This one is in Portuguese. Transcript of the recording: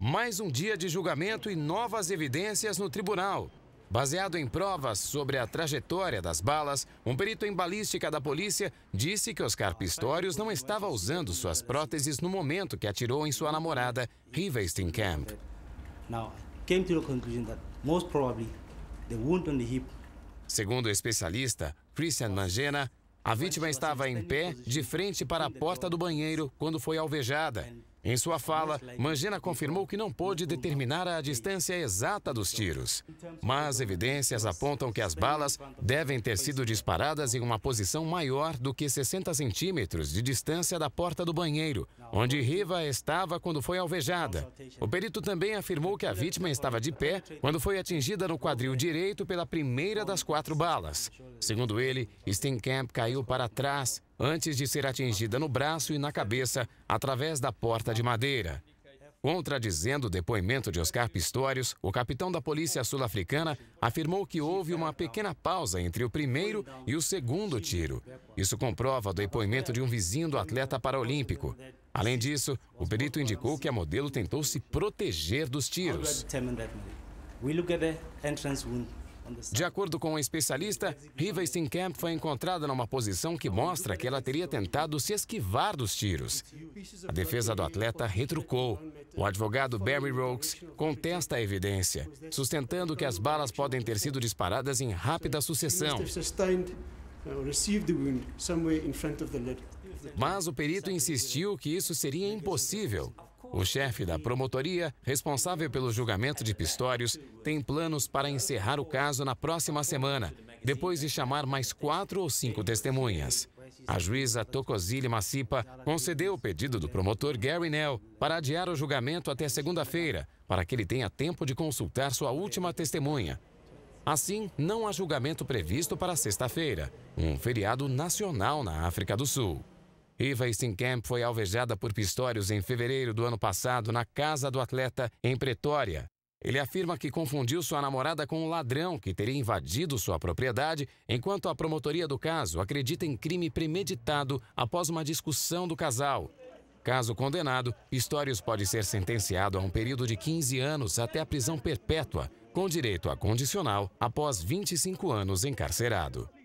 Mais um dia de julgamento e novas evidências no tribunal. Baseado em provas sobre a trajetória das balas, um perito em balística da polícia disse que Oscar Pistorius não estava usando suas próteses no momento que atirou em sua namorada, Riva Steenkamp. Segundo o especialista, Christian Mangena, a vítima estava em pé, de frente para a porta do banheiro, quando foi alvejada. Em sua fala, Mangina confirmou que não pôde determinar a distância exata dos tiros, mas evidências apontam que as balas devem ter sido disparadas em uma posição maior do que 60 centímetros de distância da porta do banheiro, onde Riva estava quando foi alvejada. O perito também afirmou que a vítima estava de pé quando foi atingida no quadril direito pela primeira das quatro balas. Segundo ele, Steenkamp caiu para trás antes de ser atingida no braço e na cabeça através da porta de madeira. Contradizendo o depoimento de Oscar Pistorius, o capitão da polícia sul-africana afirmou que houve uma pequena pausa entre o primeiro e o segundo tiro. Isso comprova o depoimento de um vizinho do atleta paralímpico. Além disso, o perito indicou que a modelo tentou se proteger dos tiros. De acordo com um especialista, Riva Steenkamp foi encontrada numa posição que mostra que ela teria tentado se esquivar dos tiros. A defesa do atleta retrucou. O advogado Barry Rokes contesta a evidência, sustentando que as balas podem ter sido disparadas em rápida sucessão. Mas o perito insistiu que isso seria impossível o chefe da promotoria, responsável pelo julgamento de Pistórios, tem planos para encerrar o caso na próxima semana, depois de chamar mais quatro ou cinco testemunhas. A juíza Tocosile Macipa concedeu o pedido do promotor Gary Nell para adiar o julgamento até segunda-feira, para que ele tenha tempo de consultar sua última testemunha. Assim, não há julgamento previsto para sexta-feira, um feriado nacional na África do Sul. Eva Stinkamp foi alvejada por Pistórios em fevereiro do ano passado na casa do atleta em Pretória. Ele afirma que confundiu sua namorada com um ladrão que teria invadido sua propriedade, enquanto a promotoria do caso acredita em crime premeditado após uma discussão do casal. Caso condenado, Pistórios pode ser sentenciado a um período de 15 anos até a prisão perpétua, com direito a condicional após 25 anos encarcerado.